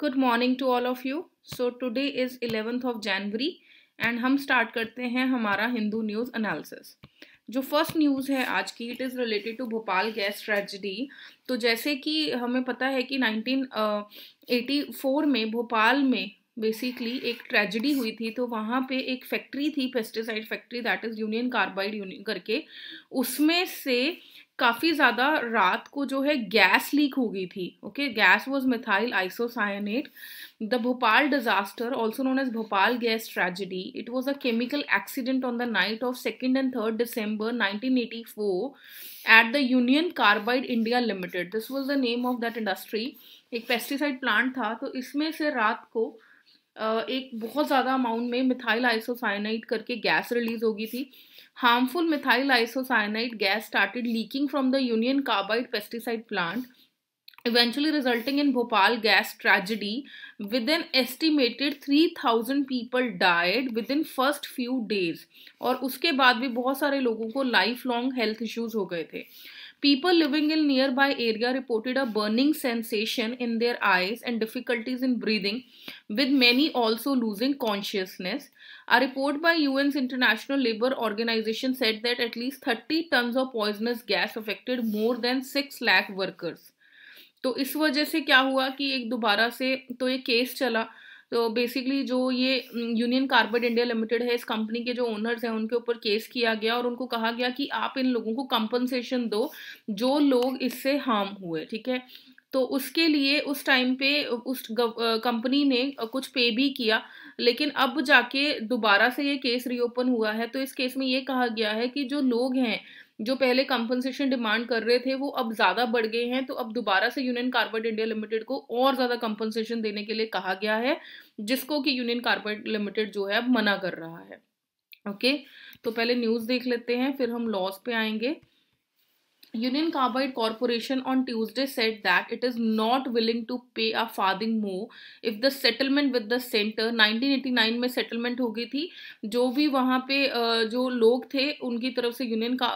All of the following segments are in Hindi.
Good morning to all of you so today is eleventh of January and हम स्टार्ट करते हैं हमारा हिंदू न्यूज़ एनालिसिस जो फर्स्ट न्यूज़ है आज की it is related to Bhopal gas tragedy तो जैसे कि हमें पता है कि 1984 में भोपाल में बेसिकली एक ट्रेजिडी हुई थी तो वहाँ पे एक फैक्ट्री थी pesticide factory that is Union Carbide Union करके उसमें से काफ़ी ज़्यादा रात को जो है गैस लीक हो गई थी okay gas was methyl isocyanate the Bhopal disaster also known as Bhopal gas tragedy it was a chemical accident on the night of second and third December nineteen eighty four at the Union Carbide India Limited this was the name of that industry एक पेस्टिसाइड प्लांट था तो इसमें से रात को एक बहुत ज़्यादा अमाउंट में मिथाइल आइसोसाइनाइट करके गैस रिलीज होगी थी harmful methyl isocyanate gas started leaking from the Union Carbide pesticide plant eventually resulting in Bhopal gas tragedy within estimated three thousand people died within first few days और उसके बाद भी बहुत सारे लोगों को लाइफ लॉन्ग हेल्थ इश्यूज हो गए थे People living in nearby area reported a burning sensation in their eyes and difficulties in breathing, with many also losing consciousness. A report by UN's International labor Organization said that at least 30 tons of poisonous gas affected more than 6 lakh workers. तो इस वजह से क्या हुआ कि एक दोबारा से तो ये केस चला तो बेसिकली जो ये यूनियन कार्बेट इंडिया लिमिटेड है इस कंपनी के जो ओनर्स हैं उनके ऊपर केस किया गया और उनको कहा गया कि आप इन लोगों को कंपनसेशन दो जो लोग इससे हार्म हुए ठीक है तो उसके लिए उस टाइम पे उस कंपनी ने कुछ पे भी किया लेकिन अब जाके दोबारा से ये केस रीओपन हुआ है तो इस केस में ये कहा गया है कि जो लोग हैं जो पहले कंपनसेशन डिमांड कर रहे थे वो अब ज़्यादा बढ़ गए हैं तो अब दोबारा से यूनियन कार्बेट इंडिया लिमिटेड को और ज़्यादा कंपनसेशन देने के लिए कहा गया है जिसको कि यूनियन कार्बेट लिमिटेड जो है अब मना कर रहा है ओके okay? तो पहले न्यूज़ देख लेते हैं फिर हम लॉस पे आएंगे Union Carbide Corporation on Tuesday said that it is not willing to pay a farthing more if the settlement with the center 1989 में settlement हो गई थी जो भी वहाँ पे जो लोग थे उनकी तरफ से union का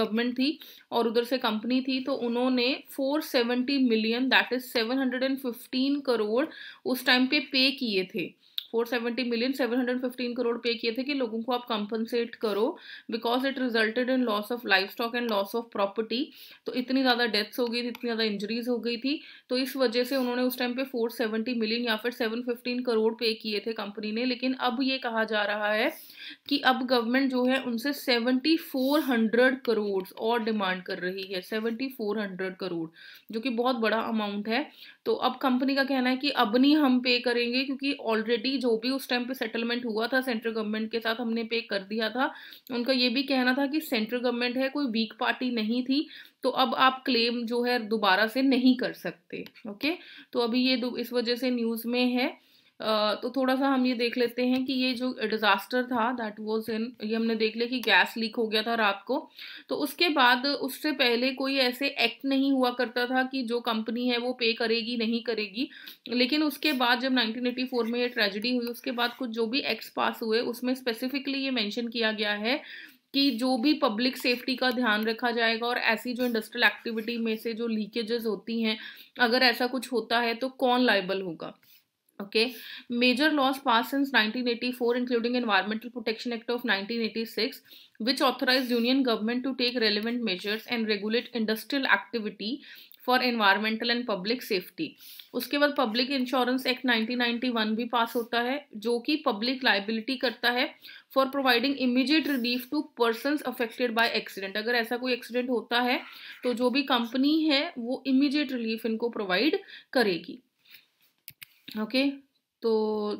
government थी और उधर से company थी तो उन्होंने 470 million that is 715 करोड़ उस time पे pay किए थे four seventy million seven hundred fifteen crore pay किए थे कि लोगों को आप कंपनसेट करो because it resulted in loss of life stock and loss of property तो इतनी ज़्यादा डेथ्स हो गई थी इतनी ज़्यादा इंजरीज हो गई थी तो इस वजह से उन्होंने उस टाइम पे फोर सेवेंटी मिलियन या फिर सेवन फिफ्टीन करोड़ पे किए थे कंपनी ने लेकिन अब ये कहा जा रहा है कि अब गवर्नमेंट जो है उनसे सेवेंटी फोर हंड्रेड करोड़ और डिमांड कर रही है सेवेंटी फोर हंड्रेड करोड़ जो कि बहुत बड़ा अमाउंट है तो अब कंपनी का कहना है कि अब नहीं हम पे करेंगे क्योंकि ऑलरेडी जो भी उस टाइम पे सेटलमेंट हुआ था सेंट्रल गवर्नमेंट के साथ हमने पे कर दिया था उनका ये भी कहना था कि सेंट्रल गवर्नमेंट है कोई वीक पार्टी नहीं थी तो अब आप क्लेम जो है दोबारा से नहीं कर सकते ओके तो अभी ये इस वजह से न्यूज़ में है तो थोड़ा सा हम ये देख लेते हैं कि ये जो डिज़ास्टर था दैट वॉज इन ये हमने देख लिया कि गैस लीक हो गया था रात को तो उसके बाद उससे पहले कोई ऐसे एक्ट नहीं हुआ करता था कि जो कंपनी है वो पे करेगी नहीं करेगी लेकिन उसके बाद जब 1984 में ये ट्रेजिडी हुई उसके बाद कुछ जो भी एक्ट्स पास हुए उसमें स्पेसिफिकली ये मैंशन किया गया है कि जो भी पब्लिक सेफ्टी का ध्यान रखा जाएगा और ऐसी जो इंडस्ट्रियल एक्टिविटी में से जो लीकेजेस होती हैं अगर ऐसा कुछ होता है तो कौन लाइबल होगा okay major laws pass since four including environmental protection act of nineteen eighty six which authorize union government to take relevant measures and regulate industrial activity for environmental and public safety उसके बाद public insurance act nineteen ninety one भी पास होता है जो कि पब्लिक लाइबिलिटी करता है for providing immediate relief to person affected by accident अगर ऐसा कोई एक्सीडेंट होता है तो जो भी कंपनी है वो इमीजिएट रिलीफ इनको प्रोवाइड करेगी ओके तो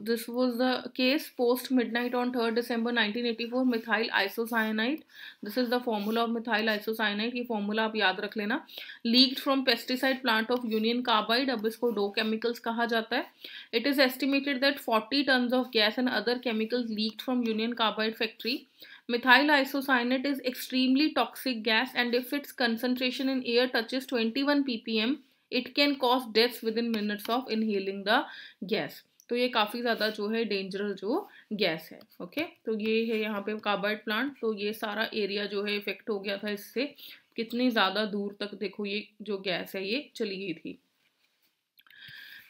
this was the case post midnight on third nineteen eighty four methyl isocyanate this is the formula of methyl isocyanate ये फॉर्मूला आप याद रख लेना leaked from pesticide plant of Union Carbide अब इसको डो केमिकल्स कहा जाता है it is estimated that forty ton of gas and other chemicals leaked from Union Carbide factory methyl isocyanate is extremely toxic gas and if its concentration in air touches twenty one P P M it can cause death within minutes of inhaling the gas तो ये काफ़ी ज़्यादा जो है डेंजरस जो गैस है ओके तो ये है यहाँ पे काबर्ड प्लांट तो ये सारा एरिया जो है इफेक्ट हो गया था इससे कितनी ज़्यादा दूर तक देखो ये जो गैस है ये चली गई थी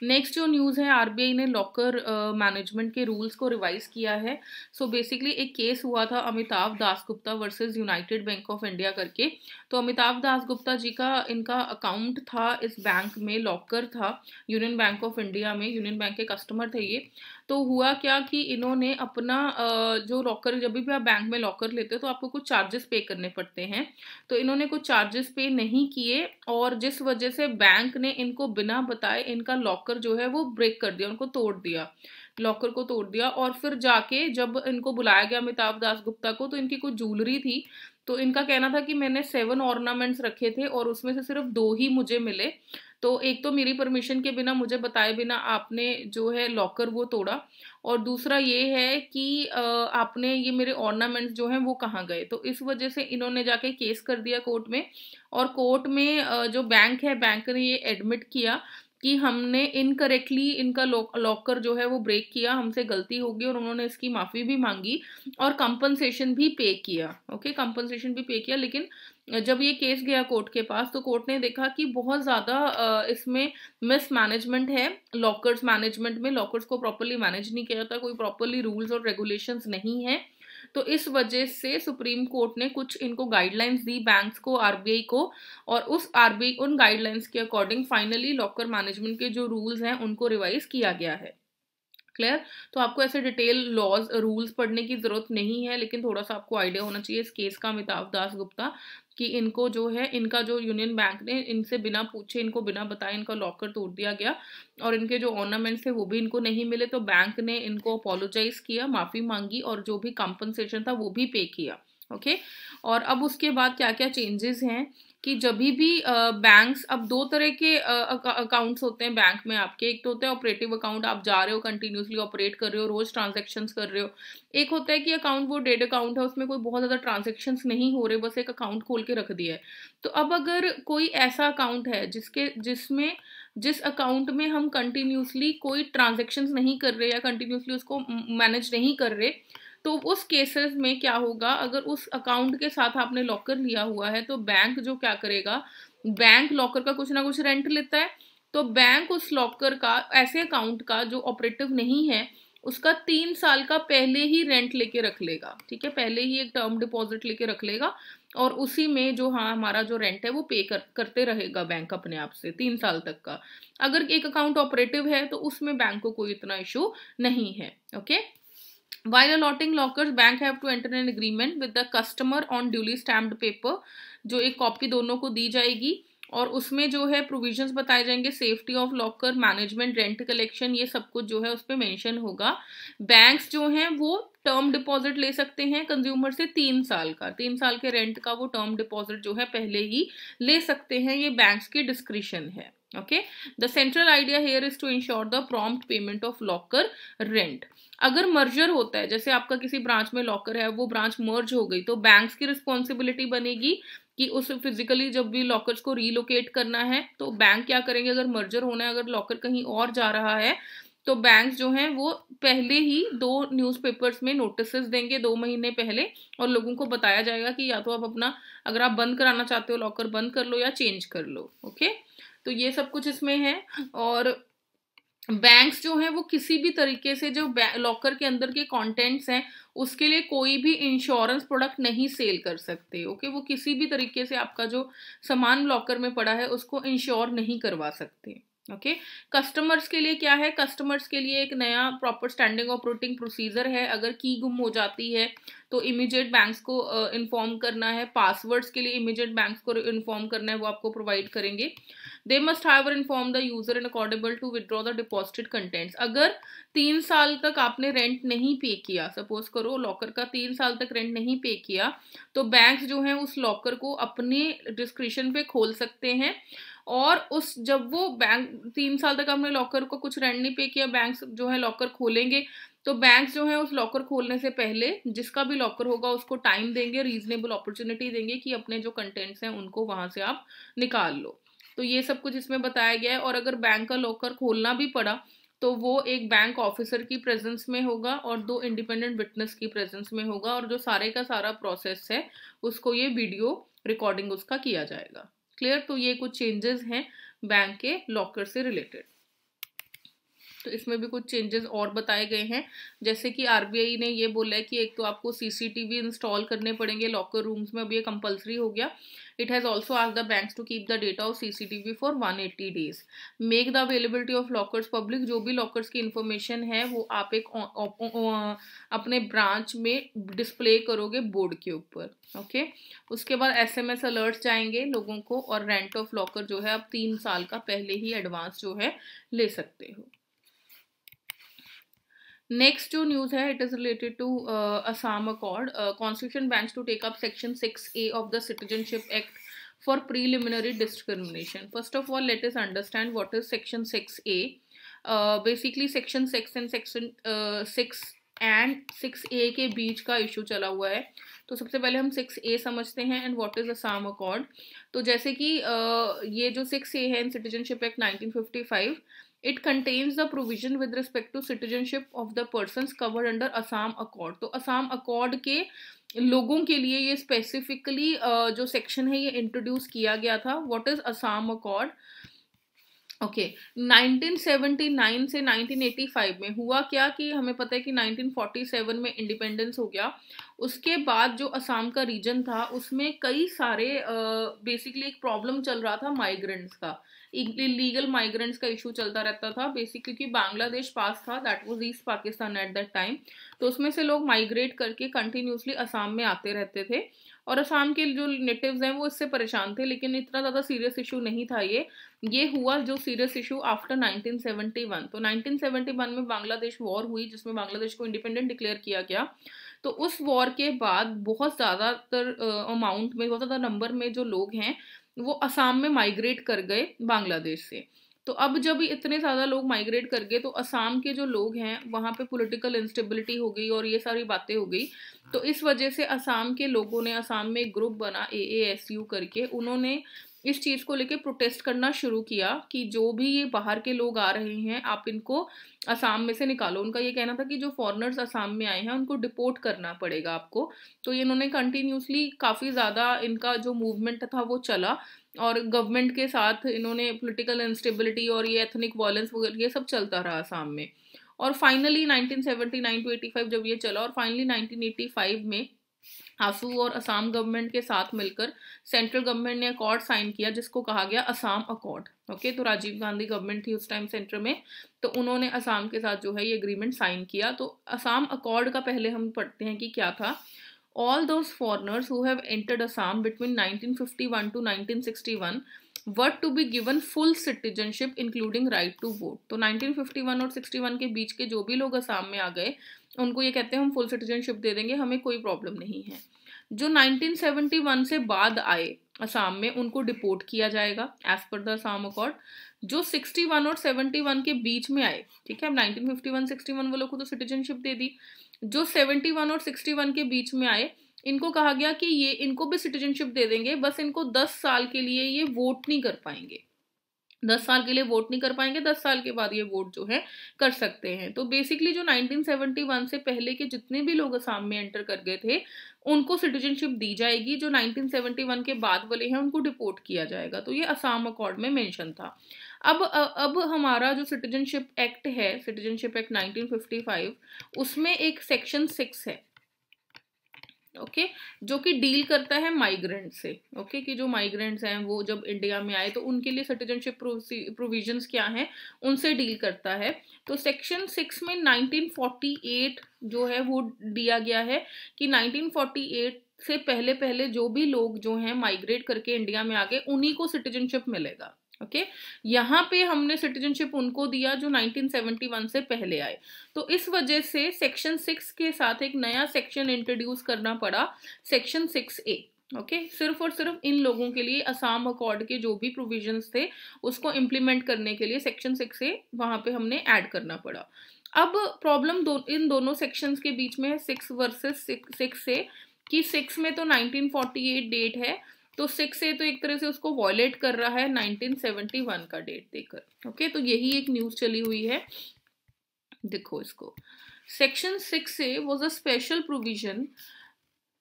नेक्स्ट जो न्यूज़ है आरबीआई ने लॉकर मैनेजमेंट uh, के रूल्स को रिवाइज किया है सो so बेसिकली एक केस हुआ था Amitabh Das Gupta versus United Bank of India करके तो अमिताभ दास गुप्ता जी का इनका अकाउंट था इस बैंक में लॉकर था यूनियन बैंक ऑफ इंडिया में यूनियन बैंक के कस्टमर थे ये तो हुआ क्या कि इन्होंने अपना uh, जो लॉकर जब भी आप बैंक में लॉकर लेते हो तो आपको कुछ चार्जेस पे करने पड़ते हैं तो इन्होंने कुछ चार्जेस पे नहीं किए और जिस वजह से बैंक ने इनको बिना बताए इनका लॉक लॉकर जो है वो ब्रेक कर दिया उनको तोड़ दिया लॉकर को तोड़ दिया और फिर जाके जब इनको बुलाया गया अमिताभ दास गुप्ता को तो इनकी कुछ ज्वेलरी थी तो इनका कहना था कि मैंने सेवन ऑर्नामेंट्स रखे थे और उसमें से सिर्फ दो ही मुझे मिले तो एक तो मेरी परमिशन के बिना मुझे बताए बिना आपने जो है लॉकर वो तोड़ा और दूसरा ये है कि आपने ये मेरे ऑर्नामेंट्स जो हैं वो कहाँ गए तो इस वजह से इन्होंने जाके केस कर दिया कोर्ट में और कोर्ट में जो बैंक है बैंक ने ये एडमिट किया कि हमने इनकरेक्टली इनका लॉकर जो है वो ब्रेक किया हमसे गलती होगी और उन्होंने इसकी माफ़ी भी मांगी और कंपनसेशन भी पे किया ओके कंपनसेशन भी पे किया लेकिन जब ये केस गया कोर्ट के पास तो कोर्ट ने देखा कि बहुत ज़्यादा इसमें मिस मैनेजमेंट है लॉकर्स मैनेजमेंट में लॉकर्स को प्रॉपरली मैनेज नहीं किया जाता कोई प्रॉपरली रूल्स और रेगुलेशंस नहीं है तो इस वजह से सुप्रीम कोर्ट ने कुछ इनको गाइडलाइंस दी बैंक्स को आरबीआई को और उस आरबीआई उन गाइडलाइंस के अकॉर्डिंग फाइनली लॉकर मैनेजमेंट के जो रूल्स हैं उनको रिवाइज किया गया है क्लियर तो आपको ऐसे डिटेल लॉज रूल्स पढ़ने की जरूरत नहीं है लेकिन थोड़ा सा आपको आइडिया होना चाहिए इस केस का अमिताभ दास गुप्ता कि इनको जो है इनका जो यूनियन बैंक ने इनसे बिना पूछे इनको बिना बताए इनका लॉकर तोड़ दिया गया और इनके जो ऑर्नामेंट्स थे वो भी इनको नहीं मिले तो बैंक ने इनको अपोलोजाइज किया माफ़ी मांगी और जो भी कंपनसेशन था वो भी पे किया ओके okay? और अब उसके बाद क्या क्या चेंजेस हैं कि जब भी बैंक्स अब दो तरह के अकाउंट्स होते हैं बैंक में आपके एक तो होते हैं ऑपरेटिव अकाउंट आप जा रहे हो कंटिन्यूसली ऑपरेट कर रहे हो रोज ट्रांजेक्शन्स कर रहे हो एक होता है कि अकाउंट वो डेड अकाउंट है उसमें कोई बहुत ज़्यादा ट्रांजेक्शन्स नहीं हो रहे बस एक अकाउंट खोल के रख दिया है तो अब अगर कोई ऐसा अकाउंट है जिसके जिसमें जिस अकाउंट में हम कंटिन्यूसली कोई ट्रांजेक्शन्स नहीं कर रहे या कंटिन्यूसली उसको मैनेज नहीं कर रहे तो उस केसेस में क्या होगा अगर उस अकाउंट के साथ आपने लॉकर लिया हुआ है तो बैंक जो क्या करेगा बैंक लॉकर का कुछ ना कुछ रेंट लेता है तो बैंक उस लॉकर का ऐसे अकाउंट का जो ऑपरेटिव नहीं है उसका तीन साल का पहले ही रेंट लेके रख लेगा ठीक है पहले ही एक टर्म डिपॉजिट लेके रख लेगा और उसी में जो हाँ हमारा जो रेंट है वो पे कर करते रहेगा बैंक अपने आप से तीन साल तक का अगर एक अकाउंट ऑपरेटिव है तो उसमें बैंक को कोई इतना इशू नहीं है okay while allotting lockers bank have to enter an agreement with the customer on duly stamped paper जो एक कॉपी दोनों को दी जाएगी और उसमें जो है प्रोविजंस बताए जाएंगे safety of locker management rent collection ये सब कुछ जो है उस पर मैंशन होगा बैंक्स जो हैं वो टर्म डिपॉजिट ले सकते हैं कंज्यूमर से तीन साल का तीन साल के रेंट का वो टर्म डिपॉजिट जो है पहले ही ले सकते हैं ये बैंक्स की डिस्क्रिशन है okay the central idea here is to ensure the prompt payment of locker rent अगर मर्जर होता है जैसे आपका किसी ब्रांच में लॉकर है वो ब्रांच मर्ज हो गई तो बैंक्स की रिस्पॉन्सिबिलिटी बनेगी कि उस फिजिकली जब भी लॉकर्स को रीलोकेट करना है तो बैंक क्या करेंगे अगर मर्जर होना है अगर लॉकर कहीं और जा रहा है तो बैंक जो हैं वो पहले ही दो न्यूज़पेपर्स में नोटिसेस देंगे दो महीने पहले और लोगों को बताया जाएगा कि या तो आप अपना अगर आप बंद कराना चाहते हो लॉकर बंद कर लो या चेंज कर लो ओके तो ये सब कुछ इसमें है और बैंक्स जो हैं वो किसी भी तरीके से जो लॉकर के अंदर के कंटेंट्स हैं उसके लिए कोई भी इंश्योरेंस प्रोडक्ट नहीं सेल कर सकते ओके वो किसी भी तरीके से आपका जो सामान लॉकर में पड़ा है उसको इंश्योर नहीं करवा सकते ओके okay? कस्टमर्स के लिए क्या है कस्टमर्स के लिए एक नया प्रॉपर स्टैंडिंग ऑपरेटिंग प्रोसीजर है अगर की गुम हो जाती है तो इमीडिएट बैंक्स को इन्फॉर्म uh, करना है पासवर्ड्स के लिए इमीडिएट बैंक्स को इन्फॉर्म करना है वो आपको प्रोवाइड करेंगे they must however inform the user in accordable to withdraw the deposited contents अगर तीन साल तक आपने रेंट नहीं पे किया सपोज करो लॉकर का तीन साल तक रेंट नहीं पे किया तो बैंक जो है उस लॉकर को अपने डिस्क्रिप्शन पे खोल सकते हैं और उस जब वो बैंक तीन साल तक हमने लॉकर को कुछ रेंट नहीं पे किया बैंक जो है लॉकर खोलेंगे तो बैंक जो है उस लॉकर खोलने से पहले जिसका भी लॉकर होगा उसको टाइम देंगे रीजनेबल अपॉर्चुनिटी देंगे कि अपने जो कंटेंट्स हैं उनको वहाँ से आप निकाल लो तो ये सब कुछ इसमें बताया गया है और अगर बैंक का लॉकर खोलना भी पड़ा तो वो एक बैंक ऑफिसर की प्रेजेंस में होगा और दो इंडिपेंडेंट विटनेस की प्रेजेंस में होगा और जो सारे का सारा प्रोसेस है उसको ये वीडियो रिकॉर्डिंग उसका किया जाएगा क्लियर तो ये कुछ चेंजेस हैं बैंक के लॉकर से रिलेटेड तो इसमें भी कुछ चेंजेस और बताए गए हैं जैसे कि आरबीआई ने ये बोला है कि एक तो आपको सीसीटीवी इंस्टॉल करने पड़ेंगे लॉकर रूम्स में अब ये कंपलसरी हो गया it the bank to keep the data of C C T V for one eighty days make the availability of lockers public जो भी लॉकर्स की इंफॉर्मेशन है वो आप एक अपने ब्रांच में डिस्प्ले करोगे बोर्ड के ऊपर ओके उसके बाद एस एम एस अलर्ट जाएंगे लोगों को और रेंट ऑफ लॉकर जो है आप तीन साल का पहले ही एडवांस जो है ले सकते हो नेक्स्ट जो न्यूज है it is related to Assam accord constitution bench to take up section six A of the citizenship act for preliminary discrimination first of all let is understand what is section six A basically section six and section six and six A के बीच का इशू चला हुआ है तो सबसे पहले हम सिक्स ए समझते हैं and what is Assam accord तो जैसे कि uh, ये जो सिक्स ए है in citizenship act nineteen fifty five it contains the provision with respect to citizenship of the person covered under Assam accord तो असाम अकॉर्ड के लोगों के लिए ये स्पेसिफिकली uh, जो सेक्शन है ये इंट्रोड्यूस किया गया था what is Assam accord okay okay, 1979 से 1985 में हुआ क्या कि हमें पता है कि 1947 में इंडिपेंडेंस हो गया उसके बाद जो असम का रीजन था उसमें कई सारे बेसिकली uh, एक प्रॉब्लम चल रहा था माइग्रेंट्स का लीगल माइग्रेंट्स का इशू चलता रहता था बेसिक क्योंकि बांग्लादेश पास था that was East Pakistan at that time तो उसमें से लोग माइग्रेट करके कंटिन्यूसली असम में आते रहते थे और असम के जो नेटिव्स हैं वो इससे परेशान थे लेकिन इतना ज़्यादा सीरियस इशू नहीं था ये ये हुआ जो सीरियस इशू आफ्टर 1971 तो 1971 में बांग्लादेश वॉर हुई जिसमें बांग्लादेश को इंडिपेंडेंट डिक्लेयर किया गया तो उस वॉर के बाद बहुत ज़्यादातर अमाउंट में बहुत ज़्यादा नंबर में जो लोग हैं वो असम में माइग्रेट कर गए बांग्लादेश से तो अब जब इतने ज़्यादा लोग माइग्रेट कर गए तो असम के जो लोग हैं वहाँ पे पॉलिटिकल इंस्टेबिलिटी हो गई और ये सारी बातें हो गई तो इस वजह से असम के लोगों ने असम में एक ग्रुप बना ए एस यू करके उन्होंने इस चीज़ को लेके प्रोटेस्ट करना शुरू किया कि जो भी ये बाहर के लोग आ रहे हैं आप इनको असम में से निकालो उनका ये कहना था कि जो फॉरनर्स असम में आए हैं उनको डिपोर्ट करना पड़ेगा आपको तो इन्होंने कंटिन्यूसली काफ़ी ज़्यादा इनका जो मूवमेंट था वो चला और गवर्नमेंट के साथ इन्होंने पोलिटिकल इंस्टेबिलिटी और ये एथनिक वायलेंस वगैरह ये सब चलता रहा असम में और फाइनली 1979 टू फाइव जब ये चला और फाइनली 1985 में आसू और असम गवर्नमेंट के साथ मिलकर सेंट्रल गवर्नमेंट ने अकॉर्ड साइन किया जिसको कहा गया असम अकॉर्ड ओके तो राजीव गांधी गवर्नमेंट थी उस टाइम सेंटर में तो उन्होंने असम के साथ जो है ये अग्रीमेंट साइन किया तो असम अकॉर्ड का पहले हम पढ़ते हैं कि क्या था all those foreigners who have entered Assam to nineteen to nineteen what to be given full citizenship including right to vote तो 1951 और 61 के बीच के जो भी लोग असम में आ गए उनको ये कहते हैं हम फुल सिटीजनशिप दे देंगे हमें कोई प्रॉब्लम नहीं है जो 1971 से बाद आए असम में उनको डिपोर्ट किया जाएगा as per the Assam accord जो 61 और 71 के बीच में आए ठीक है अब 1951 61 वालों को तो सिटीजनशिप दे दी जो 71 और 61 के बीच में आए इनको कहा गया कि ये इनको भी सिटीजनशिप दे देंगे बस इनको 10 साल के लिए ये वोट नहीं कर पाएंगे दस साल के लिए वोट नहीं कर पाएंगे दस साल के बाद ये वोट जो है कर सकते हैं तो बेसिकली जो 1971 से पहले के जितने भी लोग असम में एंटर कर गए थे उनको सिटीजनशिप दी जाएगी जो 1971 के बाद वाले हैं उनको डिपोर्ट किया जाएगा तो ये असम अकॉर्ड में मेंशन था अब अब हमारा जो सिटीजनशिप एक्ट है सिटीजनशिप एक्ट 1955 उसमें एक सेक्शन सिक्स है ओके okay? जो कि डील करता है माइग्रेंट से ओके okay? कि जो माइग्रेंट्स हैं वो जब इंडिया में आए तो उनके लिए सिटीजनशिप प्रोविजंस क्या हैं उनसे डील करता है तो सेक्शन सिक्स में 1948 जो है वो दिया गया है कि 1948 से पहले पहले जो भी लोग जो हैं माइग्रेट करके इंडिया में आ गए उन्हीं को सिटीजनशिप मिलेगा ओके okay? यहाँ पे हमने सिटीजनशिप उनको दिया जो 1971 से पहले आए तो इस वजह से सेक्शन सिक्स के साथ एक नया सेक्शन इंट्रोड्यूस करना पड़ा सेक्शन सिक्स ए ओके सिर्फ और सिर्फ इन लोगों के लिए असम अकॉर्ड के जो भी प्रोविजंस थे उसको इम्प्लीमेंट करने के लिए सेक्शन सिक्स ए वहाँ पे हमने ऐड करना पड़ा अब प्रॉब्लम दो इन दोनों सेक्शंस के बीच में है सिक्स वर्सेज सिक्स ए कि सिक्स में तो नाइनटीन डेट है तो सिक्स ए तो एक तरह से उसको वॉयलेट कर रहा है 1971 का डेट देकर ओके तो यही एक न्यूज चली हुई है देखो इसको section six A was a special provision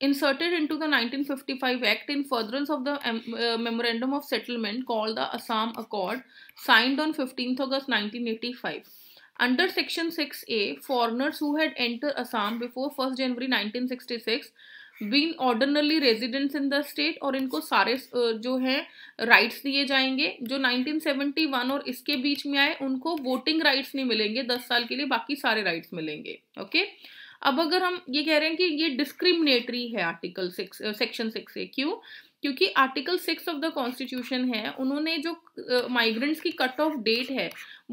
inserted into the 1955 act in furtherance of the uh, memorandum of settlement called the assam accord signed on 15th august 1985 under section 6a foreigners who had entered assam before 1st january 1966 been ordinarily residents in the state और इनको सारे जो है राइट्स दिए जाएंगे जो 1971 और इसके बीच में आए उनको वोटिंग राइट्स नहीं मिलेंगे दस साल के लिए बाकी सारे राइट्स मिलेंगे ओके okay? अब अगर हम ये कह रहे हैं कि ये डिस्क्रिमिनेटरी है article six section six A क्यों क्योंकि article six of the constitution है उन्होंने जो माइग्रेंट्स uh, की कट ऑफ डेट है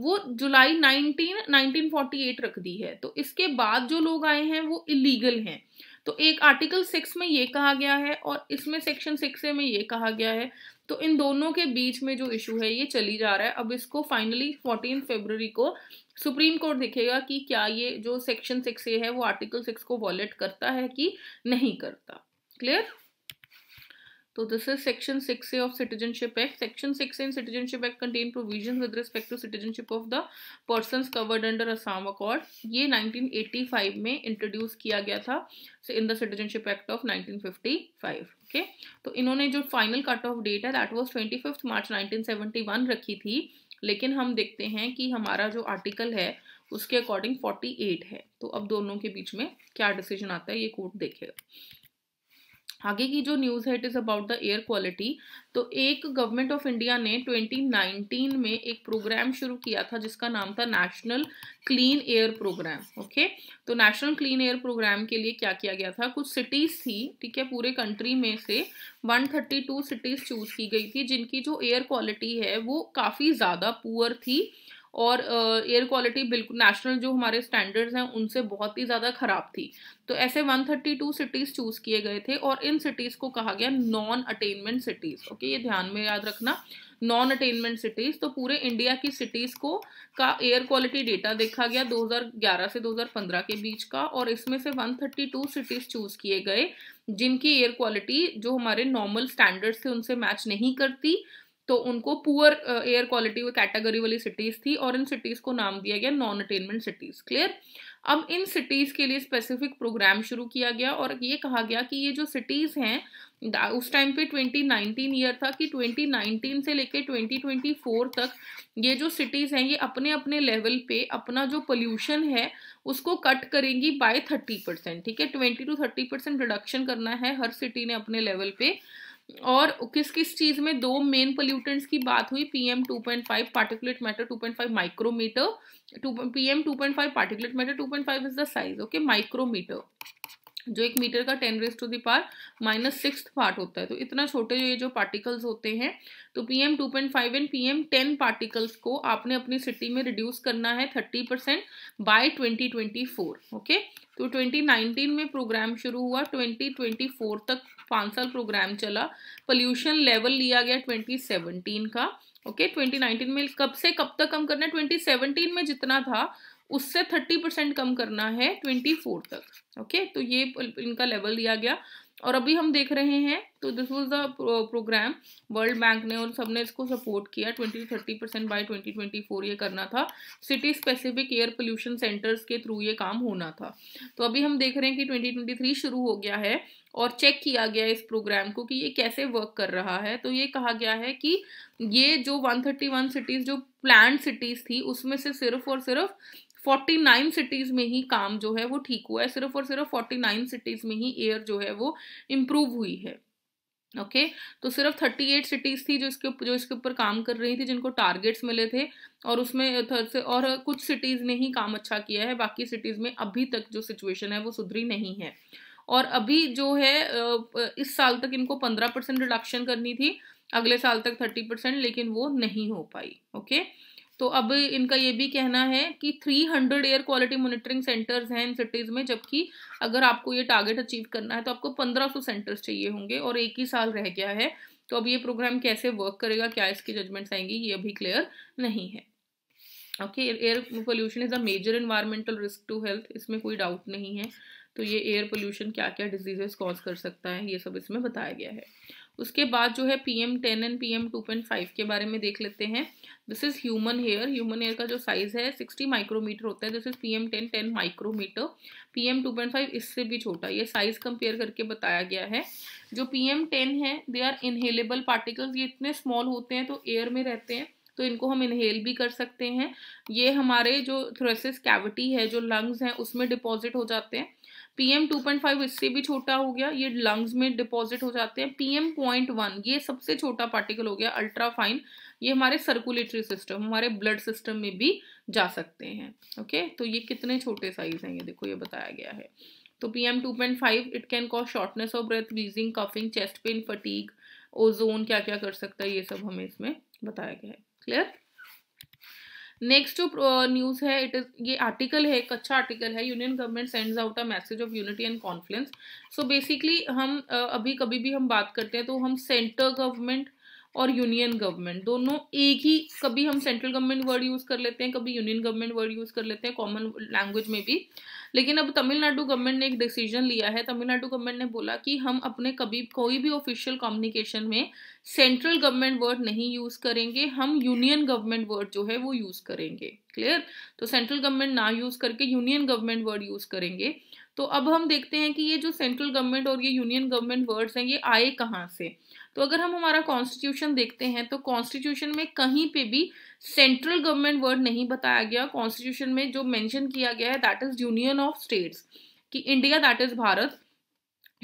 वो जुलाई 19 1948 रख दी है तो इसके बाद जो लोग आए हैं वो इलीगल हैं तो एक आर्टिकल सिक्स में ये कहा गया है और इसमें सेक्शन सिक्स में ये कहा गया है तो इन दोनों के बीच में जो इशू है ये चली जा रहा है अब इसको फाइनली फोर्टीन फेबररी को सुप्रीम कोर्ट देखेगा कि क्या ये जो सेक्शन सिक्स ए है वो आर्टिकल सिक्स को वॉलेट करता है कि नहीं करता क्लियर तो this is section six A of citizenship act section six in citizenship act contain provision with respect to citizenship of the person covered under Assam accord ये 1985 में इंट्रोड्यूस किया गया था in the citizenship act of 1955 okay तो इन्होंने जो फाइनल कट ऑफ डेट है that was twenty March nineteen रखी थी लेकिन हम देखते हैं कि हमारा जो आर्टिकल है उसके अकॉर्डिंग फोर्टी एट है तो अब दोनों के बीच में क्या डिसीजन आता है ये कोर्ट देखेगा आगे की जो न्यूज़ है it is about the air quality तो एक गवर्नमेंट ऑफ इंडिया ने 2019 में एक प्रोग्राम शुरू किया था जिसका नाम था national clean air programme okay तो नेशनल क्लीन एयर प्रोग्राम के लिए क्या किया गया था कुछ सिटीज़ थी ठीक है पूरे कंट्री में से 132 सिटीज़ चूज़ की गई थी जिनकी जो एयर क्वालिटी है वो काफ़ी ज़्यादा पुअर थी और एयर क्वालिटी बिल्कुल नेशनल जो हमारे स्टैंडर्ड्स हैं उनसे बहुत ही ज़्यादा ख़राब थी तो ऐसे 132 सिटीज़ चूज़ किए गए थे और इन सिटीज़ को कहा गया नॉन अटेनमेंट सिटीज़ ओके ये ध्यान में याद रखना नॉन अटेनमेंट सिटीज़ तो पूरे इंडिया की सिटीज़ को का एयर क्वालिटी डेटा देखा गया 2011 से 2015 के बीच का और इसमें से 132 सिटीज़ चूज़ किए गए जिनकी एयर क्वालिटी जो हमारे नॉर्मल स्टैंडर्ड्स थे उनसे मैच नहीं करती तो उनको पुअर एयर क्वालिटी कैटेगरी वाली सिटीज़ थी और इन सिटीज़ को नाम दिया गया नॉन अटेनमेंट सिटीज़ क्लियर अब इन सिटीज़ के लिए स्पेसिफिक प्रोग्राम शुरू किया गया और ये कहा गया कि ये जो सिटीज़ हैं उस टाइम पे 2019 ईयर था कि 2019 से लेके 2024 तक ये जो सिटीज़ हैं ये अपने अपने लेवल पे अपना जो पोल्यूशन है उसको कट करेंगी बाय 30 परसेंट ठीक है 20 टू 30 परसेंट रिडक्शन करना है हर सिटी ने अपने लेवल पे और किस किस चीज में दो मेन पोल्यूटेंट्स की बात हुई PM 2.5 particulate matter 2.5 micrometre PM 2.5 particulate matter 2.5 is the size okay micrometre जो एक मीटर का ten raise to power minus six part होता है तो इतना छोटे ये जो पार्टिकल्स होते हैं तो P M two point five and P M ten particles को आपने अपनी सिटी में रिड्यूस करना है thirty percent by twenty twenty four okay तो ट्वेंटी नाइनटीन में प्रोग्राम शुरू हुआ ट्वेंटी ट्वेंटी फोर तक पाँच साल प्रोग्राम चला पोल्यूशन लेवल लिया गया 2017 का ओके ट्वेंटी 2019 में कब से कब तक कम करना है 2017 में जितना था उससे 30 परसेंट कम करना है 24 तक ओके तो ये इनका लेवल दिया गया और अभी हम देख रहे हैं तो this was the programme world bank ने और सबने इसको सपोर्ट किया twenty thirty percent by twenty twenty four ये करना था city specific air pollution centres के थ्रू ये काम होना था तो अभी हम देख रहे हैं कि ट्वेंटी ट्वेंटी थ्री शुरू हो गया है और चेक किया गया इस प्रोग्राम को कि ये कैसे वर्क कर रहा है तो ये कहा गया है कि ये जो वन थर्टी वन सिटीज़ जो प्लान सिटीज़ थी उसमें से सिर्फ और सिर्फ फोर्टी नाइन सिटीज़ में ही काम जो है वो ठीक हुआ है सिर्फ और सिर्फ फोर्टी नाइन सिटीज़ में ही एयर जो है वो इम्प्रूव हुई है ओके okay? तो सिर्फ थर्टी एट सिटीज़ थी जो इसके जो इसके ऊपर काम कर रही थी जिनको टारगेट्स मिले थे और उसमें से और कुछ सिटीज़ ने ही काम अच्छा किया है बाकी सिटीज़ में अभी तक जो सिचुएशन है वो सुधरी नहीं है और अभी जो है इस साल तक इनको पंद्रह परसेंट रिडक्शन करनी थी अगले साल तक थर्टी परसेंट लेकिन वो नहीं हो पाई ओके okay? तो अब इनका ये भी कहना है कि 300 एयर क्वालिटी मॉनिटरिंग सेंटर्स हैं इन सिटीज़ में जबकि अगर आपको ये टारगेट अचीव करना है तो आपको 1500 सेंटर्स चाहिए होंगे और एक ही साल रह गया है तो अब ये प्रोग्राम कैसे वर्क करेगा क्या इसके जजमेंट्स आएंगे ये अभी क्लियर नहीं है okay air pollution is a major environmental risk to health इसमें कोई डाउट नहीं है तो ये एयर पोल्यूशन क्या क्या डिजीजेस कॉज कर सकता है ये सब इसमें बताया गया है उसके बाद जो है P M ten and P M two point five के बारे में देख लेते हैं this is human hair human hair का जो साइज़ है सिक्सटी माइक्रोमीटर होता है this is P M ten ten micrometre P M two point five इससे भी छोटा ये साइज़ कंपेयर करके बताया गया है जो पी एम टेन है दे आर इनहेलेबल पार्टिकल्स ये इतने स्मॉल होते हैं तो एयर में रहते हैं तो इनको हम इनहेल भी कर सकते हैं ये हमारे जो थ्रोसिस कैविटी है जो लंग्स हैं उसमें डिपॉजिट हो जाते हैं पीएम 2.5 इससे भी छोटा हो गया ये लंग्स में डिपॉजिट हो जाते हैं पीएम पॉइंट वन ये सबसे छोटा पार्टिकल हो गया अल्ट्राफाइन ये हमारे सर्कुलेटरी सिस्टम हमारे ब्लड सिस्टम में भी जा सकते हैं ओके तो ये कितने छोटे साइज हैं ये देखो ये बताया गया है तो P M two point five it can cause shortness of breath wheezing coughing chest pain fatigue ozone क्या क्या कर सकता है ये सब हमें इसमें बताया गया है क्लियर नेक्स्ट जो न्यूज uh, है इट इज ये आर्टिकल है एक अच्छा आर्टिकल है union government sends out a message of unity and confluence so basically हम uh, अभी कभी भी हम बात करते हैं तो हम सेंटर गवर्नमेंट और यूनियन गवर्नमेंट दोनों एक ही कभी हम सेंट्रल गवर्नमेंट वर्ड यूज़ कर लेते हैं कभी यूनियन गवर्नमेंट वर्ड यूज़ कर लेते हैं कॉमन लैंग्वेज में भी लेकिन अब तमिलनाडु गवर्नमेंट ने एक डिसीजन लिया है तमिलनाडु गवर्नमेंट ने बोला कि हम अपने कभी कोई भी ऑफिशियल कम्युनिकेशन में सेंट्रल गवर्नमेंट वर्ड नहीं यूज़ करेंगे हम यूनियन गवर्नमेंट वर्ड जो है वो यूज़ करेंगे क्लियर तो सेंट्रल गवर्नमेंट ना यूज़ करके यूनियन गवर्नमेंट वर्ड यूज़ करेंगे तो अब हम देखते हैं कि ये जो सेंट्रल गवर्नमेंट और ये यूनियन गवर्नमेंट वर्ड्स हैं ये आए कहाँ से तो अगर हम हमारा कॉन्स्टिट्यूशन देखते हैं तो कॉन्स्टिट्यूशन में कहीं पे भी सेंट्रल गवर्नमेंट वर्ड नहीं बताया गया कॉन्स्टिट्यूशन में जो मेंशन किया गया है that is union of states कि India that is Bharat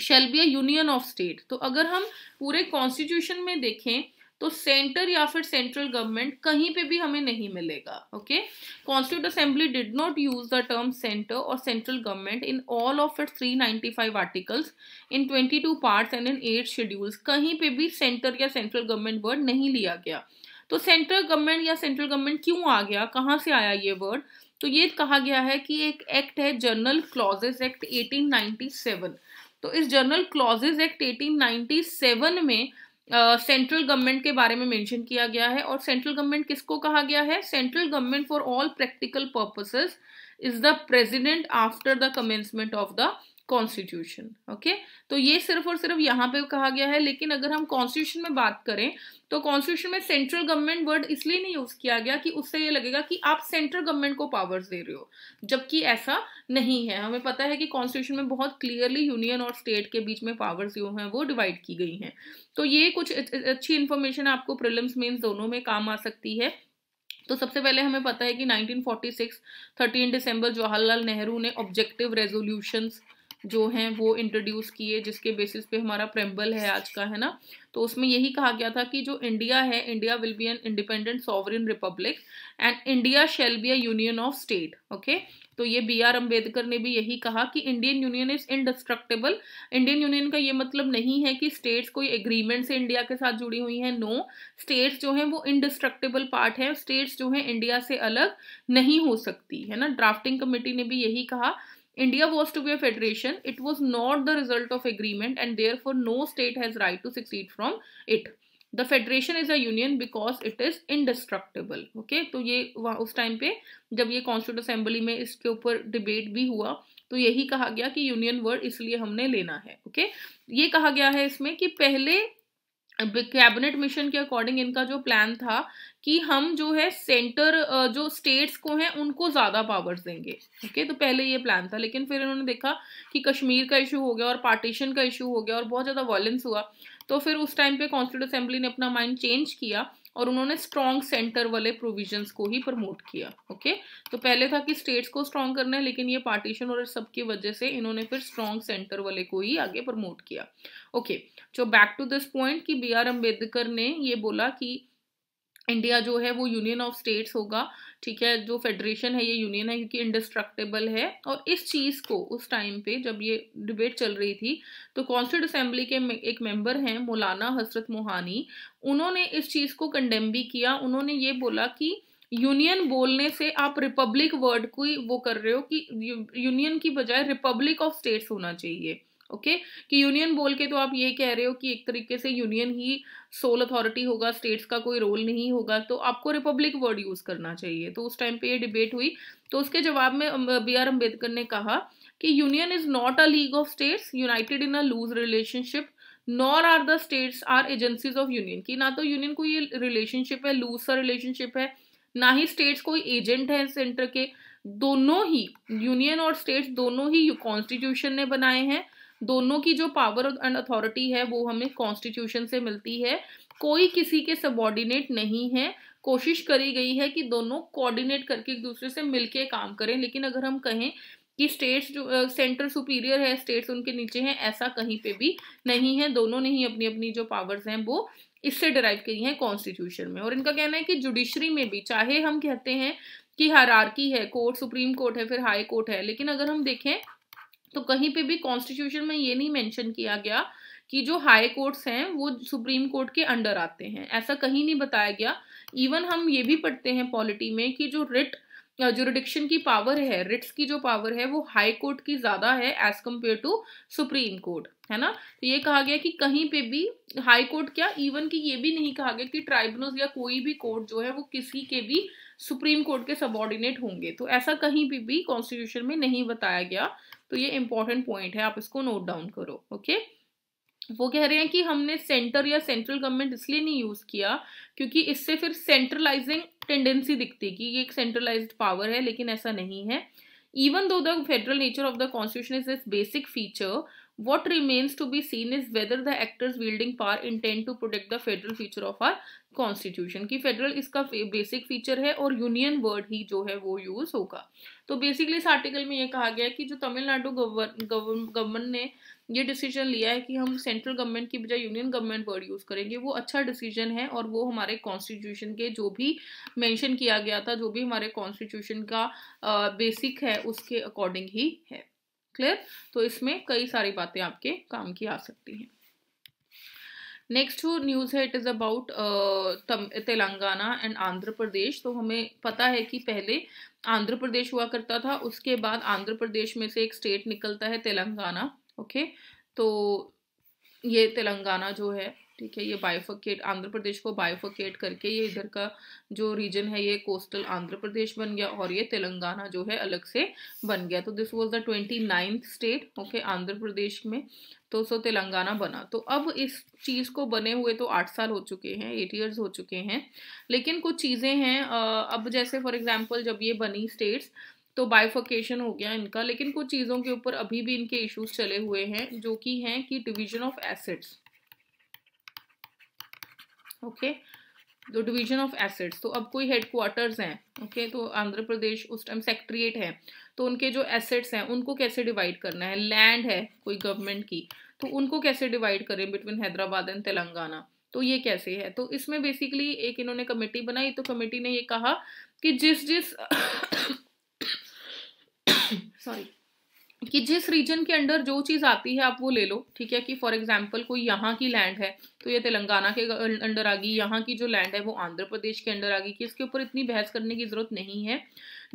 shall be a union of state तो अगर हम पूरे कॉन्स्टिट्यूशन में देखें तो सेंटर या फिर सेंट्रल गवर्नमेंट कहीं पे भी हमें नहीं मिलेगा okay constituent assembly did not use the term centre और central government in all of its 395 articles in 22 parts and in eight schedules कहीं पे भी सेंटर या सेंट्रल गवर्नमेंट वर्ड नहीं लिया गया तो सेंट्रल गवर्नमेंट या सेंट्रल गवर्नमेंट क्यों आ गया कहाँ से आया ये वर्ड तो ये कहा गया है कि एक एक्ट है जनरल क्लॉजेज एक्ट 1897 तो इस जनरल क्लॉजेज एक्ट 1897 में सेंट्रल गवर्नमेंट के बारे में मेंशन किया गया है और सेंट्रल गवर्नमेंट किसको कहा गया है central government for all practical purposes is the president after the commencement of the constitution okay तो ये सिर्फ और सिर्फ यहाँ पे कहा गया है लेकिन अगर हम कॉन्स्टिट्यूशन में बात करें तो कॉन्स्टिट्यूशन में सेंट्रल गवर्नमेंट वर्ड इसलिए नहीं यूज किया गया कि उससे ये लगेगा कि आप सेंट्रल गवर्नमेंट को पावर्स दे रहे हो जबकि ऐसा नहीं है हमें पता है कि कॉन्स्टिट्यूशन में बहुत क्लियरली यूनियन और स्टेट के बीच में पावर्स जो हैं वो डिवाइड की गई हैं तो ये कुछ अच्छी इन्फॉर्मेशन आपको प्रिलिम्स मीन्स दोनों में काम आ सकती है तो सबसे पहले हमें पता है कि 1946 13 दिसंबर जवाहरलाल नेहरू ने ऑब्जेक्टिव रेजोल्यूशंस जो हैं वो इंट्रोड्यूस किए जिसके बेसिस पे हमारा प्रेम्बल है आज का है ना तो उसमें यही कहा गया था कि जो इंडिया है India will be an independent sovereign republic and India shall be a union of state okay तो ये बी आर अम्बेडकर ने भी यही कहा कि Indian union is indestructible Indian union का ये मतलब नहीं है कि स्टेट्स कोई एग्रीमेंट से इंडिया के साथ जुड़ी हुई हैं नो स्टेट्स जो हैं वो इनडिस्ट्रक्टेबल पार्ट है स्टेट्स जो हैं इंडिया से अलग नहीं हो सकती है ना ड्राफ्टिंग कमेटी ने भी यही कहा India was to be a federation. It was not the result of agreement and therefore no state has right to secede from it. The federation is a union because it is indestructible. Okay, तो ये उस time पे जब ये constituent assembly में इसके ऊपर debate भी हुआ तो यही कहा गया कि union word इसलिए हमने लेना है okay? ये कहा गया है इसमें कि पहले कैबिनेट मिशन के अकॉर्डिंग इनका जो प्लान था कि हम जो है सेंटर जो स्टेट्स को हैं उनको ज़्यादा पावर्स देंगे ओके okay? तो पहले ये प्लान था लेकिन फिर इन्होंने देखा कि कश्मीर का इशू हो गया और पार्टीशन का इशू हो गया और बहुत ज़्यादा वायलेंस हुआ तो फिर उस टाइम पे कॉन्स्टिट्यूट असेंबली ने अपना माइंड चेंज किया और उन्होंने स्ट्रॉन्ग सेंटर वाले प्रोविजन्स को ही प्रमोट किया ओके तो पहले था कि स्टेट्स को स्ट्रॉन्ग करना है लेकिन ये पार्टीशन और सबकी वजह से इन्होंने फिर स्ट्रॉन्ग सेंटर वाले को ही आगे प्रमोट किया ओके जो बैक टू दिस पॉइंट कि बी आर अम्बेडकर ने ये बोला कि इंडिया जो है वो यूनियन ऑफ स्टेट्स होगा ठीक है जो फेडरेशन है ये यूनियन है क्योंकि इंडिस्ट्रक्टेबल है और इस चीज़ को उस टाइम पे जब ये डिबेट चल रही थी तो कॉन्स्टिट असेंबली के एक मेंबर हैं मौलाना हसरत मोहानी उन्होंने इस चीज़ को कंडेम भी किया उन्होंने ये बोला कि यूनियन बोलने से आप रिपब्लिक वर्ड को वो कर रहे हो कि यूनियन की बजाय रिपब्लिक ऑफ स्टेट्स होना चाहिए ओके okay? कि यूनियन बोल के तो आप ये कह रहे हो कि एक तरीके से यूनियन ही सोल अथॉरिटी होगा स्टेट्स का कोई रोल नहीं होगा तो आपको रिपब्लिक वर्ड यूज़ करना चाहिए तो उस टाइम पे ये डिबेट हुई तो उसके जवाब में बी आर अम्बेडकर ने कहा कि union is not a league of states united in a loose relationship nor are the states are agencies of union की ना तो यूनियन को ये रिलेशनशिप है लूज सा रिलेशनशिप है ना ही स्टेट्स कोई एजेंट है सेंटर के दोनों ही यूनियन और स्टेट्स दोनों ही कॉन्स्टिट्यूशन ने बनाए हैं दोनों की जो पावर एंड अथॉरिटी है वो हमें कॉन्स्टिट्यूशन से मिलती है कोई किसी के सबॉर्डिनेट नहीं है कोशिश करी गई है कि दोनों कोऑर्डिनेट करके एक दूसरे से मिलके काम करें लेकिन अगर हम कहें कि स्टेट्स जो सेंटर सुपीरियर है स्टेट्स उनके नीचे हैं ऐसा कहीं पे भी नहीं है दोनों ने ही अपनी अपनी जो पावर्स हैं वो इससे डिराइव करी हैं कॉन्स्टिट्यूशन में और इनका कहना है कि जुडिशरी में भी चाहे हम कहते हैं कि हरारकी है कोर्ट सुप्रीम कोर्ट है फिर हाई कोर्ट है लेकिन अगर हम देखें तो कहीं पे भी कॉन्स्टिट्यूशन में ये नहीं मेंशन किया गया कि जो हाई कोर्ट्स हैं वो सुप्रीम कोर्ट के अंडर आते हैं ऐसा कहीं नहीं बताया गया इवन हम ये भी पढ़ते हैं पॉलिटी में कि जो रिट जुरिडिक्शन की पावर है रिट्स की जो पावर है वो हाई कोर्ट की ज़्यादा है as compared to Supreme Court है ना तो ये कहा गया कि कहीं पे भी हाई कोर्ट क्या इवन कि ये भी नहीं कहा गया कि ट्राइब्यूनल या कोई भी कोर्ट जो है वो किसी के भी सुप्रीम कोर्ट के सबॉर्डिनेट होंगे तो ऐसा कहीं पे भी कॉन्स्टिट्यूशन में नहीं बताया गया तो ये इंपॉर्टेंट पॉइंट है आप इसको नोट डाउन करो ओके वो कह रहे हैं कि हमने सेंटर या सेंट्रल गवर्नमेंट इसलिए नहीं यूज़ किया क्योंकि इससे फिर सेंट्रलाइजिंग टेंडेंसी दिखती कि ये एक सेंट्रलाइज्ड पावर है लेकिन ऐसा नहीं है even though the federal nature of the constitution is is basic feature What remains to be seen is whether the actors wielding power intend to protect the federal feature of our constitution की फेडरल इसका बेसिक फीचर है और यूनियन वर्ड ही जो है वो यूज होगा तो बेसिकली इस आर्टिकल में ये कहा गया कि जो तमिलनाडु गवर्नमेंट ने ये डिसीजन लिया है कि हम सेंट्रल गवर्नमेंट की बजाय यूनियन गवर्नमेंट वर्ड यूज़ करेंगे वो अच्छा डिसीजन है और वो हमारे कॉन्स्टिट्यूशन के जो भी मेंशन किया गया था जो भी हमारे कॉन्स्टिट्यूशन का बेसिक है उसके अकॉर्डिंग ही है क्लियर तो इसमें कई सारी बातें आपके काम की आ सकती हैं नेक्स्ट जो न्यूज़ है it is about Telangana and Andhra Pradesh तो हमें पता है कि पहले आंध्र प्रदेश हुआ करता था उसके बाद आंध्र प्रदेश में से एक स्टेट निकलता है तेलंगाना ओके okay? तो ये तेलंगाना जो है ठीक है ये बायोफोकेट आंध्र प्रदेश को बायोफोकेट करके ये इधर का जो रीजन है ये कोस्टल आंध्र प्रदेश बन गया और ये तेलंगाना जो है अलग से बन गया तो this was the twenty ninth state okay Andhra Pradesh में तो सो तेलंगाना बना तो अब इस चीज़ को बने हुए तो आठ साल हो चुके हैं एट ईयर्स हो चुके हैं लेकिन कुछ चीज़ें हैं अब जैसे फॉर एग्जाम्पल जब ये बनी स्टेट्स तो बाइफोकेशन हो गया इनका लेकिन कुछ चीज़ों के ऊपर अभी भी इनके इश्यूज चले हुए हैं जो कि हैं कि division of assets okay the division of assets तो अब कोई हेडक्वार्टर्स हैं ओके तो आंध्र प्रदेश उस टाइम सेक्ट्रिएट है तो उनके जो एसेट्स हैं उनको कैसे डिवाइड करना है लैंड है कोई गवर्नमेंट की तो उनको कैसे डिवाइड करें बिटवीन हैदराबाद एंड तेलंगाना तो ये कैसे है तो इसमें बेसिकली एक इन्होंने कमेटी बनाई तो कमेटी ने ये कहा कि जिस जिस सॉरी कि जिस रीजन के अंडर जो चीज़ आती है आप वो ले लो ठीक है कि फॉर एग्जांपल कोई यहाँ की लैंड है तो ये तेलंगाना के अंडर आ गई यहाँ की जो लैंड है वो आंध्र प्रदेश के अंडर आ गई कि इसके ऊपर इतनी बहस करने की ज़रूरत नहीं है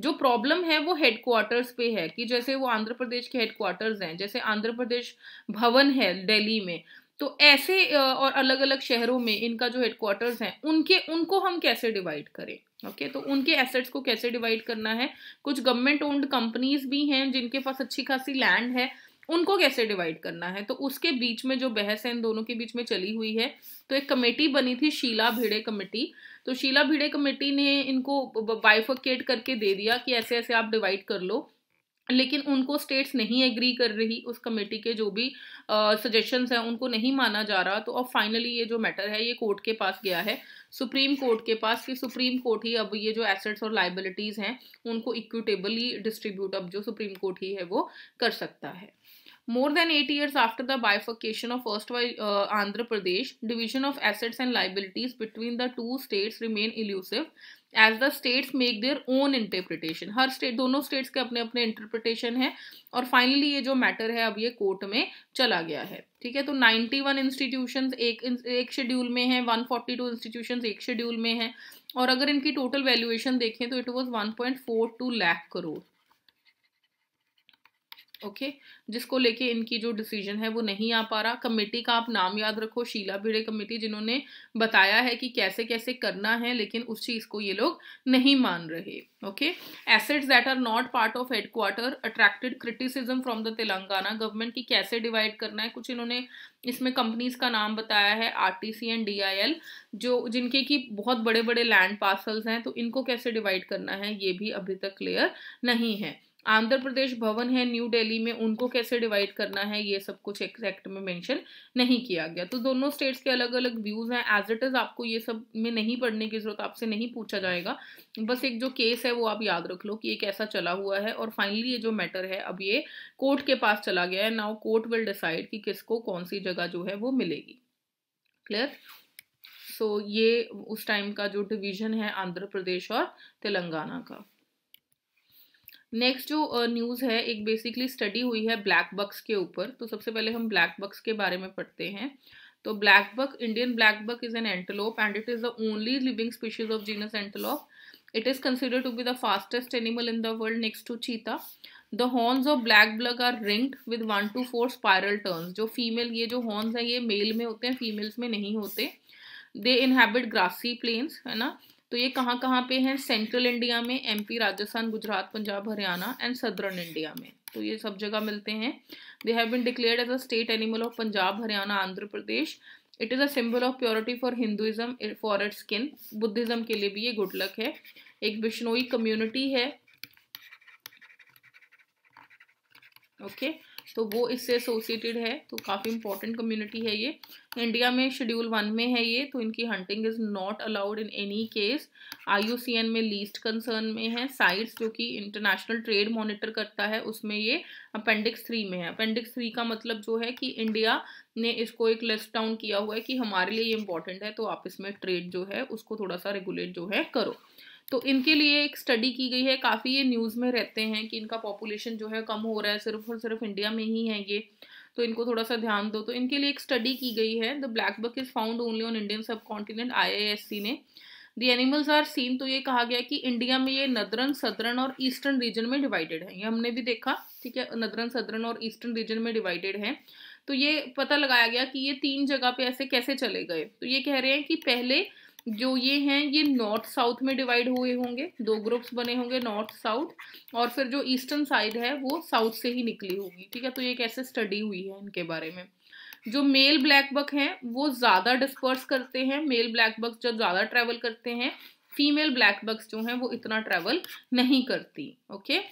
जो प्रॉब्लम है वो हेडक्वार्टर्स पे है कि जैसे वो आंध्र प्रदेश के हेडक्वार्टर्स हैं जैसे आंध्र प्रदेश भवन है दिल्ली में तो ऐसे और अलग अलग शहरों में इनका जो हेडक्वार्टर्स हैं उनके उनको हम कैसे डिवाइड करें ओके okay, तो उनके एसेट्स को कैसे डिवाइड करना है कुछ गवर्नमेंट ओन्ड कंपनीज भी हैं जिनके पास अच्छी खासी लैंड है उनको कैसे डिवाइड करना है तो उसके बीच में जो बहस है इन दोनों के बीच में चली हुई है तो एक कमेटी बनी थी शीला भिड़े कमेटी तो शीला भिड़े कमेटी ने इनको बाइफकेट करके दे दिया कि ऐसे ऐसे आप डिवाइड कर लो लेकिन उनको स्टेट्स नहीं एग्री कर रही उस कमेटी के जो भी सजेशंस हैं उनको नहीं माना जा रहा तो अब फाइनली ये जो मैटर है ये कोर्ट के पास गया है सुप्रीम कोर्ट के पास कि सुप्रीम कोर्ट ही अब ये जो एसेट्स और लाइबिलिटीज़ हैं उनको इक्विटेबली डिस्ट्रीब्यूट अब जो सुप्रीम कोर्ट ही है वो कर सकता है more than eight years after the bifurcation of erstwhile Andhra Pradesh division of assets and liabilities between the two states remain elusive as the states make their own interpretation हर स्टेट दोनों स्टेट्स के अपने अपने इंटरप्रिटेशन है और फाइनली ये जो मैटर है अब ये कोर्ट में चला गया है ठीक है तो 91 इंस्टीट्यूशन एक एक शेड्यूल में है 142 इंस्टीट्यूशन एक शेड्यूल में है और अगर इनकी टोटल वैल्यूएशन देखें तो it was four two lakh crore okay okay? जिसको लेके इनकी जो डिसीजन है वो नहीं आ पा रहा कमेटी का आप नाम याद रखो शीला भिड़े कमेटी जिन्होंने बताया है कि कैसे कैसे करना है लेकिन उस चीज़ को ये लोग नहीं मान रहे okay assets that are not part of headquarter attracted criticism from the Telangana government की कैसे डिवाइड करना है कुछ इन्होंने इसमें कंपनीज का नाम बताया है आर एंड डी जो जिनके की बहुत बड़े बड़े लैंड पार्सल्स हैं तो इनको कैसे डिवाइड करना है ये भी अभी तक क्लियर नहीं है आंध्र प्रदेश भवन है न्यू दिल्ली में उनको कैसे डिवाइड करना है ये सब कुछ एक्ट में मेंशन नहीं किया गया तो दोनों स्टेट्स के अलग अलग व्यूज हैं एज इट इज आपको ये सब में नहीं पढ़ने की जरूरत आपसे नहीं पूछा जाएगा बस एक जो केस है वो आप याद रख लो कि ये कैसा चला हुआ है और फाइनली ये जो मैटर है अब ये कोर्ट के पास चला गया है नाउ कोर्ट विल डिसाइड कि किसको कौन सी जगह जो है वो मिलेगी क्लियर सो so, ये उस टाइम का जो डिवीजन है आंध्र प्रदेश और तेलंगाना का नेक्स्ट जो न्यूज uh, है एक बेसिकली स्टडी हुई है ब्लैक बक्स के ऊपर तो सबसे पहले हम ब्लैक बक्स के बारे में पढ़ते हैं तो black buck Indian black buck is an antelope and it is the only living species of genus antelope it is consider to be the fastest animal in the world next to cheetah the horns of black buck are ringed with one to four spiral turn जो फीमेल ये जो हॉर्न्स हैं ये मेल में होते हैं फीमेल्स में नहीं होते दे इनहेबिट ग्रासी प्लेन्स है ना तो ये कहाँ कहाँ पे हैं सेंट्रल इंडिया में MP Rajasthan Gujarat Punjab Haryana and southern India में तो ये सब जगह मिलते हैं they have been declared as a state animal of Punjab Haryana Andhra Pradesh it is a symbol of purity for Hinduism for एट स्किन बुद्धिज़्म के लिए भी ये गुड लक है एक बिश्नोई कम्युनिटी है ओके okay? तो वो इससे एसोसिएटेड है तो काफ़ी इंपॉर्टेंट कम्युनिटी है ये इंडिया में शेड्यूल वन में है ये तो इनकी hunting is not allowed in any case आई में लीस्ट कंसर्न में है साइट्स जो कि इंटरनेशनल ट्रेड मॉनिटर करता है उसमें ये अपेंडिक्स थ्री में है अपेंडिक्स थ्री का मतलब जो है कि इंडिया ने इसको एक लिस्ट डाउन किया हुआ है कि हमारे लिए ये इंपॉर्टेंट है तो आप इसमें ट्रेड जो है उसको थोड़ा सा रेगुलेट जो है करो तो इनके लिए एक स्टडी की गई है काफ़ी ये न्यूज़ में रहते हैं कि इनका पॉपुलेशन जो है कम हो रहा है सिर्फ और सिर्फ इंडिया में ही है ये तो इनको थोड़ा सा ध्यान दो तो इनके लिए एक स्टडी की गई है the black buck is found only on Indian subcontinent आई ने द एनिमल्स आर सीन तो ये कहा गया कि इंडिया में ये नदरन सदरन और ईस्टर्न रीजन में डिवाइडेड है ये हमने भी देखा ठीक है नदरन सदरन और ईस्टर्न रीजन में डिवाइडेड है तो ये पता लगाया गया कि ये तीन जगह पे ऐसे कैसे चले गए तो ये कह रहे हैं कि पहले जो ये हैं ये नॉर्थ साउथ में डिवाइड हुए होंगे दो ग्रुप्स बने होंगे नॉर्थ साउथ और फिर जो ईस्टर्न साइड है वो साउथ से ही निकली होगी ठीक है तो ये कैसे स्टडी हुई है इनके बारे में जो मेल ब्लैक बक हैं वो ज़्यादा डिस्पर्स करते हैं मेल ब्लैक बक्स जब ज़्यादा ट्रैवल करते हैं फीमेल ब्लैक बक्स जो हैं वो इतना ट्रैवल नहीं करती ओके okay?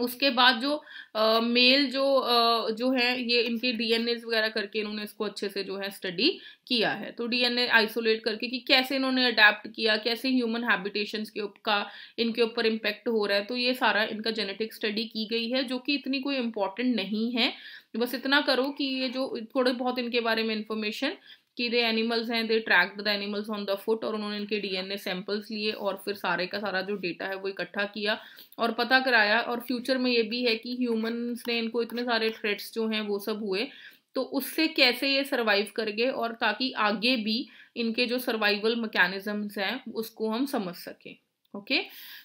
उसके बाद जो आ, मेल जो आ, जो है ये इनके डीएनए वगैरह करके इन्होंने इसको अच्छे से जो है स्टडी किया है तो डीएनए आइसोलेट करके कि कैसे इन्होंने अडेप्ट किया कैसे ह्यूमन हैबिटेशंस के उप का इनके ऊपर इम्पेक्ट हो रहा है तो ये सारा इनका जेनेटिक स्टडी की गई है जो कि इतनी कोई इम्पॉर्टेंट नहीं है बस इतना करो कि ये जो थोड़े बहुत इनके बारे में इंफॉर्मेशन कि दे एनिमल्स हैं they track the animals on the foot और उन्होंने इनके डीएनए सैंपल्स लिए और फिर सारे का सारा जो डेटा है वो इकट्ठा किया और पता कराया और फ्यूचर में ये भी है कि ह्यूमंस ने इनको इतने सारे थ्रेट्स जो हैं वो सब हुए तो उससे कैसे ये सर्वाइव कर गए और ताकि आगे भी इनके जो सर्वाइवल मकैनिज़म्स हैं उसको हम समझ सकें ओके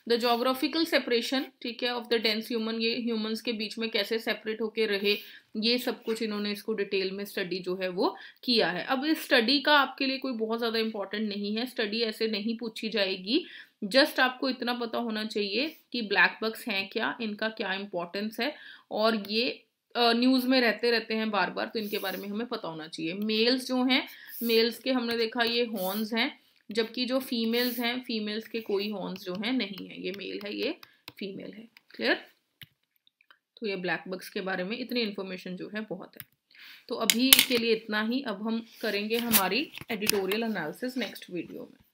द जोग्राफिकल सेपरेशन ठीक है ऑफ द डेंस ह्यूमन ये ह्यूमंस के बीच में कैसे सेपरेट होके रहे ये सब कुछ इन्होंने इसको डिटेल में स्टडी जो है वो किया है अब इस स्टडी का आपके लिए कोई बहुत ज़्यादा इंपॉर्टेंट नहीं है स्टडी ऐसे नहीं पूछी जाएगी जस्ट आपको इतना पता होना चाहिए कि ब्लैक बक्स हैं क्या इनका क्या इंपॉर्टेंस है और ये न्यूज़ में रहते रहते हैं बार बार तो इनके बारे में हमें पता होना चाहिए मेल्स जो हैं मेल्स के हमने देखा ये हॉर्न्स हैं जबकि जो फीमेल्स हैं फीमेल्स के कोई हॉर्न्स जो हैं नहीं है ये मेल है ये फीमेल है क्लियर तो ये ब्लैक बग्स के बारे में इतनी इन्फॉर्मेशन जो है बहुत है तो अभी के लिए इतना ही अब हम करेंगे हमारी एडिटोरियल एनालिसिस नेक्स्ट वीडियो में